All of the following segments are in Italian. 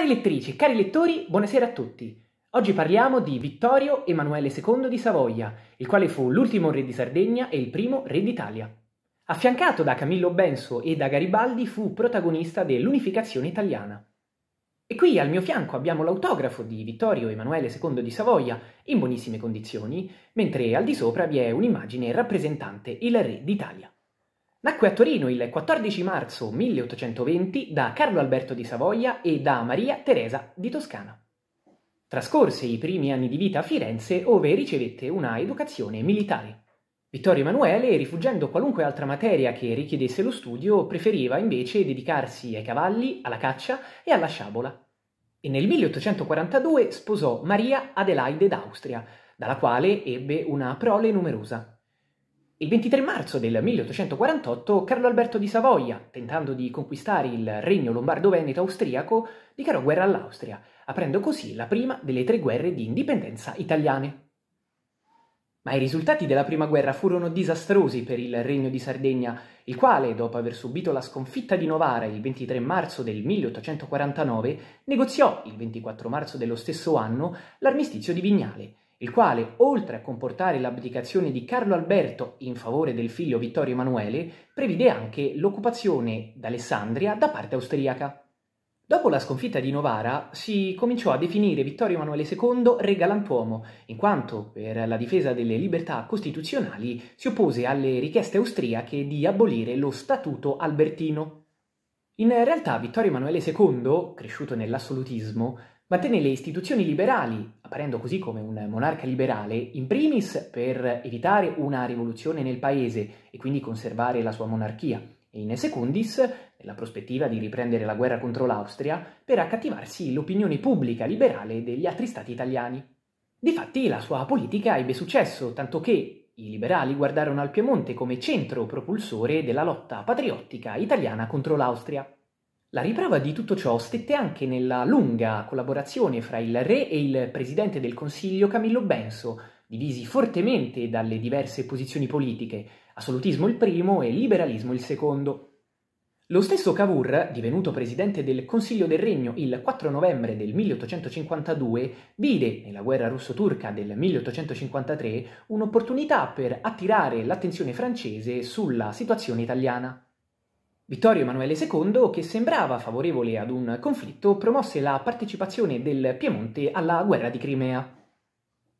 Cari lettrici, cari lettori, buonasera a tutti. Oggi parliamo di Vittorio Emanuele II di Savoia, il quale fu l'ultimo re di Sardegna e il primo re d'Italia. Affiancato da Camillo Benso e da Garibaldi fu protagonista dell'unificazione italiana. E qui al mio fianco abbiamo l'autografo di Vittorio Emanuele II di Savoia, in buonissime condizioni, mentre al di sopra vi è un'immagine rappresentante il re d'Italia. Nacque a Torino il 14 marzo 1820 da Carlo Alberto di Savoia e da Maria Teresa di Toscana. Trascorse i primi anni di vita a Firenze ove ricevette una educazione militare. Vittorio Emanuele, rifuggendo qualunque altra materia che richiedesse lo studio, preferiva invece dedicarsi ai cavalli, alla caccia e alla sciabola. E nel 1842 sposò Maria Adelaide d'Austria, dalla quale ebbe una prole numerosa. Il 23 marzo del 1848 Carlo Alberto di Savoia, tentando di conquistare il regno lombardo-veneto austriaco, dichiarò guerra all'Austria, aprendo così la prima delle tre guerre di indipendenza italiane. Ma i risultati della prima guerra furono disastrosi per il Regno di Sardegna, il quale, dopo aver subito la sconfitta di Novara il 23 marzo del 1849, negoziò il 24 marzo dello stesso anno l'armistizio di Vignale il quale, oltre a comportare l'abdicazione di Carlo Alberto in favore del figlio Vittorio Emanuele, previde anche l'occupazione d'Alessandria da parte austriaca. Dopo la sconfitta di Novara si cominciò a definire Vittorio Emanuele II re galantuomo, in quanto per la difesa delle libertà costituzionali si oppose alle richieste austriache di abolire lo Statuto Albertino. In realtà Vittorio Emanuele II, cresciuto nell'assolutismo, Mantenne le istituzioni liberali, apparendo così come un monarca liberale, in primis per evitare una rivoluzione nel paese e quindi conservare la sua monarchia, e in secundis, nella prospettiva di riprendere la guerra contro l'Austria, per accattivarsi l'opinione pubblica liberale degli altri stati italiani. Difatti la sua politica ebbe successo, tanto che i liberali guardarono al Piemonte come centro propulsore della lotta patriottica italiana contro l'Austria. La riprova di tutto ciò stette anche nella lunga collaborazione fra il re e il presidente del Consiglio Camillo Benso, divisi fortemente dalle diverse posizioni politiche, assolutismo il primo e liberalismo il secondo. Lo stesso Cavour, divenuto presidente del Consiglio del Regno il 4 novembre del 1852, vide nella guerra russo-turca del 1853 un'opportunità per attirare l'attenzione francese sulla situazione italiana. Vittorio Emanuele II, che sembrava favorevole ad un conflitto, promosse la partecipazione del Piemonte alla guerra di Crimea.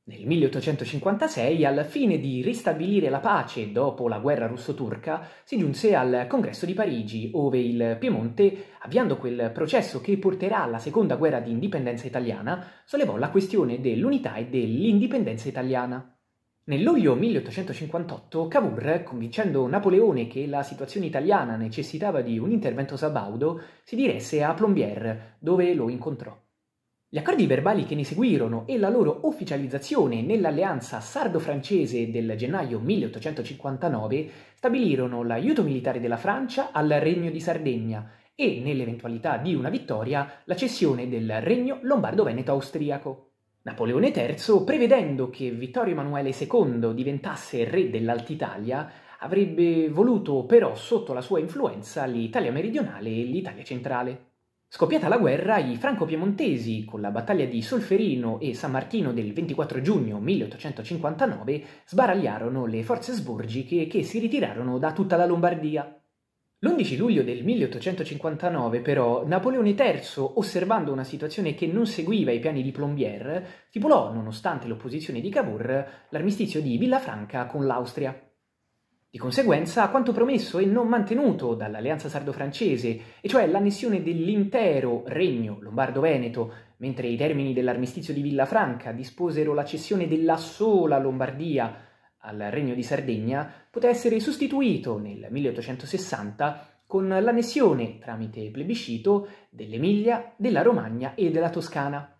Nel 1856, al fine di ristabilire la pace dopo la guerra russo-turca, si giunse al Congresso di Parigi, ove il Piemonte, avviando quel processo che porterà alla seconda guerra di indipendenza italiana, sollevò la questione dell'unità e dell'indipendenza italiana. Nel luglio 1858 Cavour, convincendo Napoleone che la situazione italiana necessitava di un intervento sabaudo, si diresse a Plombières, dove lo incontrò. Gli accordi verbali che ne seguirono e la loro ufficializzazione nell'alleanza sardo-francese del gennaio 1859 stabilirono l'aiuto militare della Francia al Regno di Sardegna e, nell'eventualità di una vittoria, la cessione del Regno Lombardo-Veneto austriaco. Napoleone III, prevedendo che Vittorio Emanuele II diventasse re dell'Altitalia, avrebbe voluto però sotto la sua influenza l'Italia meridionale e l'Italia centrale. Scoppiata la guerra, i franco-piemontesi, con la battaglia di Solferino e San Martino del 24 giugno 1859, sbaragliarono le forze sburgiche che si ritirarono da tutta la Lombardia. L'11 luglio del 1859 però Napoleone III, osservando una situazione che non seguiva i piani di Plombier, stipulò, nonostante l'opposizione di Cavour, l'armistizio di Villafranca con l'Austria. Di conseguenza, quanto promesso e non mantenuto dall'alleanza sardo-francese, e cioè l'annessione dell'intero regno lombardo-veneto, mentre i termini dell'armistizio di Villafranca disposero la cessione della sola Lombardia al Regno di Sardegna poté essere sostituito nel 1860 con l'annessione tramite plebiscito dell'Emilia, della Romagna e della Toscana.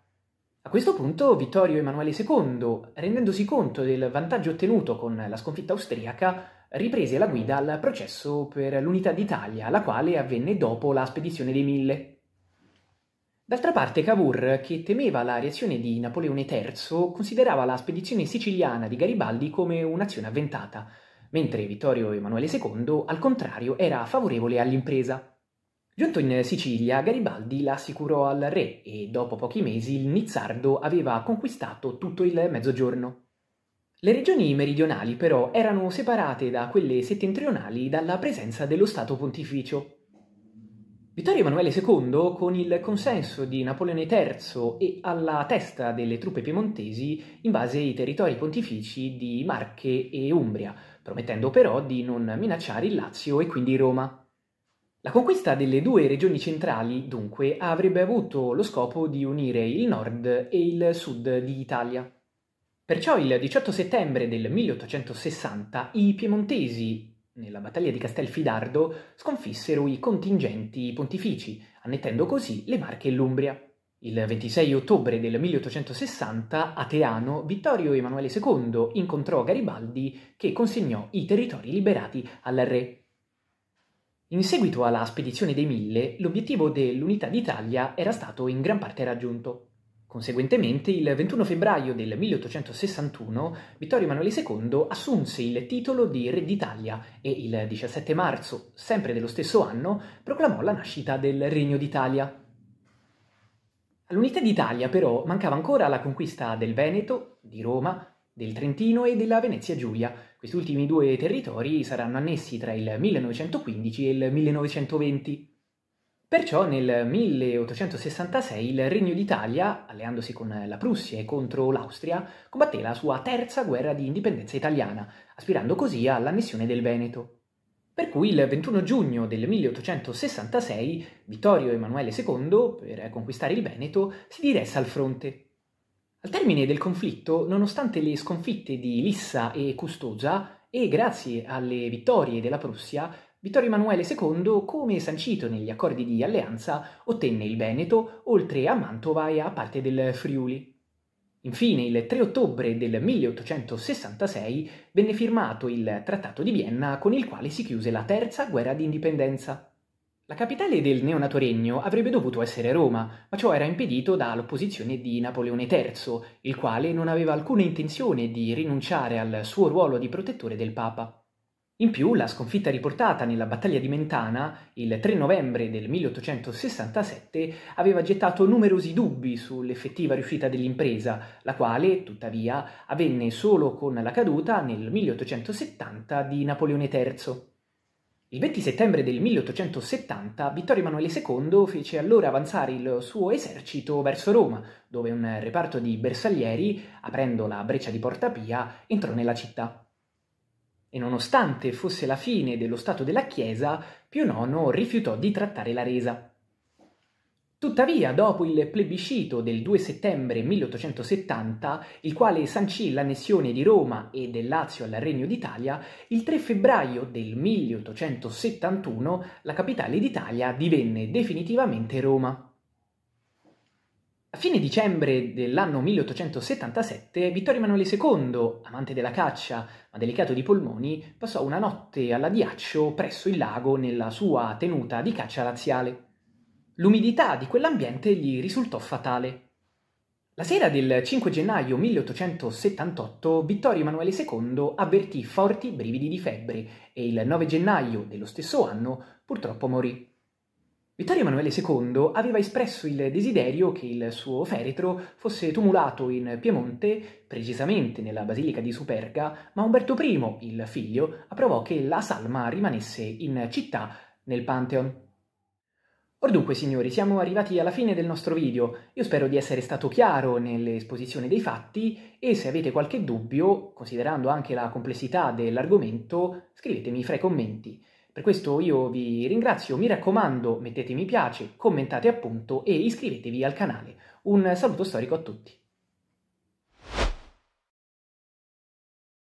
A questo punto Vittorio Emanuele II, rendendosi conto del vantaggio ottenuto con la sconfitta austriaca, riprese la guida al processo per l'unità d'Italia, la quale avvenne dopo la spedizione dei Mille. D'altra parte Cavour, che temeva la reazione di Napoleone III, considerava la spedizione siciliana di Garibaldi come un'azione avventata, mentre Vittorio Emanuele II, al contrario, era favorevole all'impresa. Giunto in Sicilia, Garibaldi la assicurò al re e dopo pochi mesi il Nizzardo aveva conquistato tutto il Mezzogiorno. Le regioni meridionali però erano separate da quelle settentrionali dalla presenza dello Stato pontificio, Vittorio Emanuele II, con il consenso di Napoleone III e alla testa delle truppe piemontesi, invase i territori pontifici di Marche e Umbria, promettendo però di non minacciare il Lazio e quindi Roma. La conquista delle due regioni centrali, dunque, avrebbe avuto lo scopo di unire il nord e il sud di Italia. Perciò il 18 settembre del 1860 i piemontesi nella battaglia di Castelfidardo sconfissero i contingenti pontifici, annettendo così le Marche e l'Umbria. Il 26 ottobre del 1860 a Teano Vittorio Emanuele II incontrò Garibaldi che consegnò i territori liberati al re. In seguito alla spedizione dei Mille, l'obiettivo dell'unità d'Italia era stato in gran parte raggiunto. Conseguentemente, il 21 febbraio del 1861 Vittorio Emanuele II assunse il titolo di Re d'Italia e il 17 marzo, sempre dello stesso anno, proclamò la nascita del Regno d'Italia. All'unità d'Italia però mancava ancora la conquista del Veneto, di Roma, del Trentino e della Venezia Giulia. Questi ultimi due territori saranno annessi tra il 1915 e il 1920. Perciò nel 1866 il Regno d'Italia, alleandosi con la Prussia e contro l'Austria, combatté la sua terza guerra di indipendenza italiana, aspirando così all'annessione del Veneto. Per cui il 21 giugno del 1866 Vittorio Emanuele II, per conquistare il Veneto, si diresse al fronte. Al termine del conflitto, nonostante le sconfitte di Lissa e Custoza, e grazie alle vittorie della Prussia, Vittorio Emanuele II, come sancito negli accordi di alleanza, ottenne il Veneto, oltre a Mantova e a parte del Friuli. Infine, il 3 ottobre del 1866 venne firmato il Trattato di Vienna con il quale si chiuse la terza guerra d'indipendenza. La capitale del neonato regno avrebbe dovuto essere Roma, ma ciò era impedito dall'opposizione di Napoleone III, il quale non aveva alcuna intenzione di rinunciare al suo ruolo di protettore del Papa. In più, la sconfitta riportata nella battaglia di Mentana il 3 novembre del 1867 aveva gettato numerosi dubbi sull'effettiva riuscita dell'impresa, la quale, tuttavia, avvenne solo con la caduta nel 1870 di Napoleone III. Il 20 settembre del 1870 Vittorio Emanuele II fece allora avanzare il suo esercito verso Roma, dove un reparto di bersaglieri, aprendo la breccia di Porta Pia, entrò nella città e nonostante fosse la fine dello stato della Chiesa, Pio IX rifiutò di trattare la resa. Tuttavia, dopo il plebiscito del 2 settembre 1870, il quale sancì l'annessione di Roma e del Lazio al Regno d'Italia, il 3 febbraio del 1871 la capitale d'Italia divenne definitivamente Roma. A fine dicembre dell'anno 1877, Vittorio Emanuele II, amante della caccia ma delicato di polmoni, passò una notte alla Diaccio presso il lago nella sua tenuta di caccia laziale. L'umidità di quell'ambiente gli risultò fatale. La sera del 5 gennaio 1878 Vittorio Emanuele II avvertì forti brividi di febbre e il 9 gennaio dello stesso anno purtroppo morì. Vittorio Emanuele II aveva espresso il desiderio che il suo feretro fosse tumulato in Piemonte, precisamente nella Basilica di Superga, ma Umberto I, il figlio, approvò che la salma rimanesse in città, nel Pantheon. Or dunque, signori, siamo arrivati alla fine del nostro video. Io spero di essere stato chiaro nell'esposizione dei fatti e se avete qualche dubbio, considerando anche la complessità dell'argomento, scrivetemi fra i commenti. Per questo io vi ringrazio, mi raccomando mettete mi piace, commentate appunto e iscrivetevi al canale. Un saluto storico a tutti.